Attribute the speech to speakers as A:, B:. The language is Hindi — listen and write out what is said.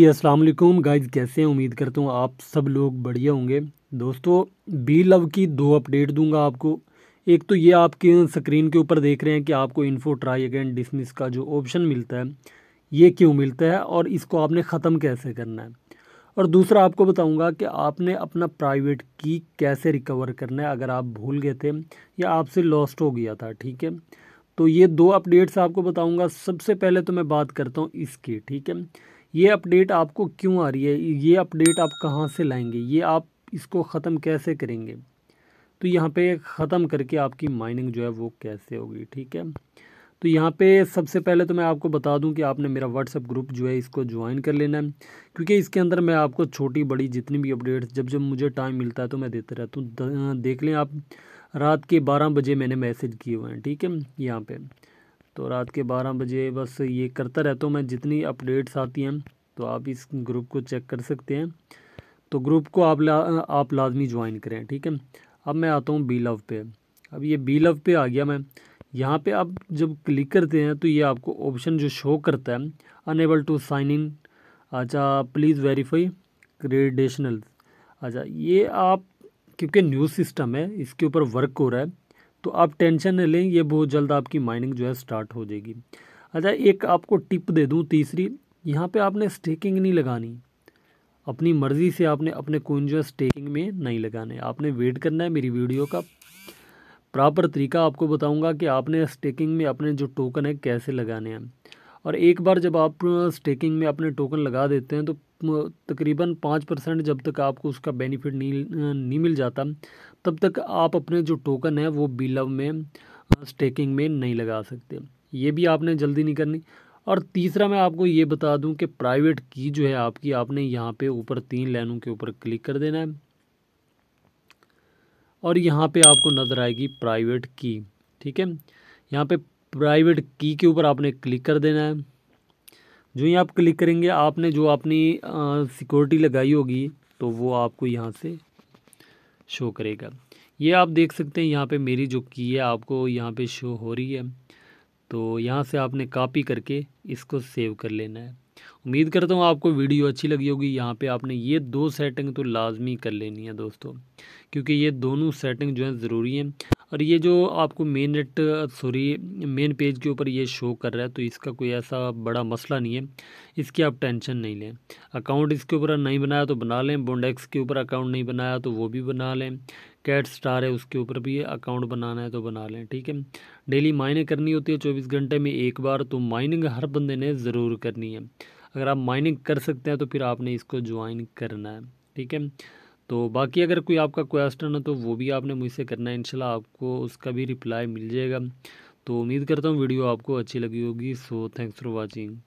A: जी असलम गाइज कैसे हैं उम्मीद करता हूँ आप सब लोग बढ़िया होंगे दोस्तों बी लव की दो अपडेट दूंगा आपको एक तो ये आपके स्क्रीन के ऊपर देख रहे हैं कि आपको इन्फो ट्राई अगेन डिसमिस का जो ऑप्शन मिलता है ये क्यों मिलता है और इसको आपने ख़त्म कैसे करना है और दूसरा आपको बताऊंगा कि आपने अपना प्राइवेट की कैसे रिकवर करना है अगर आप भूल गए थे या आपसे लॉस्ट हो गया था ठीक है तो ये दो अपडेट्स आपको बताऊंगा सबसे पहले तो मैं बात करता हूँ इसकी ठीक है ये अपडेट आपको क्यों आ रही है ये अपडेट आप कहाँ से लाएंगे ये आप इसको ख़त्म कैसे करेंगे तो यहाँ पे ख़त्म करके आपकी माइनिंग जो है वो कैसे होगी ठीक है तो यहाँ पे सबसे पहले तो मैं आपको बता दूं कि आपने मेरा व्हाट्सअप ग्रुप जो है इसको ज्वाइन कर लेना है क्योंकि इसके अंदर मैं आपको छोटी बड़ी जितनी भी अपडेट्स जब जब मुझे टाइम मिलता है तो मैं देते रहता हूँ देख लें आप रात के बारह बजे मैंने मैसेज किए हुए हैं ठीक है यहाँ पर तो रात के बारह बजे बस ये करता रहता हूँ मैं जितनी अपडेट्स आती हैं तो आप इस ग्रुप को चेक कर सकते हैं तो ग्रुप को आप ला आप लाजमी ज्वाइन करें ठीक है अब मैं आता हूँ बी लव पे अब ये बी लव पे आ गया मैं यहाँ पे आप जब क्लिक करते हैं तो ये आपको ऑप्शन जो शो करता है अनएबल टू साइन इन अच्छा प्लीज़ वेरीफाई क्रेडेशनल अच्छा ये आप क्योंकि न्यूज़ सिस्टम है इसके ऊपर वर्क हो रहा है तो आप टेंशन न लें ये बहुत जल्द आपकी माइनिंग जो है स्टार्ट हो जाएगी अच्छा एक आपको टिप दे दूँ तीसरी यहाँ पे आपने स्टेकिंग नहीं लगानी अपनी मर्ज़ी से आपने अपने कोइन जो है स्टेकिंग में नहीं लगाने आपने वेट करना है मेरी वीडियो का प्रॉपर तरीका आपको बताऊंगा कि आपने स्टेकिंग में अपने जो टोकन है कैसे लगाने हैं और एक बार जब आप स्टेकिंग में अपने टोकन लगा देते हैं तो तकरीबन पाँच परसेंट जब तक आपको उसका बेनिफिट नहीं नहीं मिल जाता तब तक आप अपने जो टोकन है वो बिलव में स्टेकिंग में नहीं लगा सकते ये भी आपने जल्दी नहीं करनी और तीसरा मैं आपको ये बता दूं कि प्राइवेट की जो है आपकी आपने यहाँ पे ऊपर तीन लाइनों के ऊपर क्लिक कर देना है और यहाँ पे आपको नज़र आएगी प्राइवेट की ठीक है यहाँ पे प्राइवेट की के ऊपर आपने क्लिक कर देना है जो ही आप क्लिक करेंगे आपने जो अपनी सिक्योरिटी लगाई होगी तो वो आपको यहाँ से शो करेगा ये आप देख सकते हैं यहाँ पे मेरी जो की है आपको यहाँ पे शो हो रही है तो यहाँ से आपने कॉपी करके इसको सेव कर लेना है उम्मीद करता हूँ आपको वीडियो अच्छी लगी होगी यहाँ पे आपने ये दो सेटिंग तो लाजमी कर लेनी है दोस्तों क्योंकि ये दोनों सेटिंग जो है ज़रूरी हैं और ये जो आपको main net sorry main page के ऊपर ये शो कर रहा है तो इसका कोई ऐसा बड़ा मसला नहीं है इसकी आप टेंशन नहीं लें अकाउंट इसके ऊपर नहीं बनाया तो बना लें बोंडेक्स के ऊपर अकाउंट नहीं बनाया तो वो भी बना लें कैट स्टार है उसके ऊपर भी अकाउंट बनाना है तो बना लें ठीक है डेली माइनिंग करनी होती है चौबीस घंटे में एक बार तो माइनिंग हर बंदे ने ज़रूर करनी है अगर आप माइनिंग कर सकते हैं तो फिर आपने इसको ज्वाइन करना है ठीक है तो बाकी अगर कोई आपका क्वेश्चन है तो वो भी आपने मुझसे करना है इनशाला आपको उसका भी रिप्लाई मिल जाएगा तो उम्मीद करता हूँ वीडियो आपको अच्छी लगी होगी सो थैंक्स फॉर वॉचिंग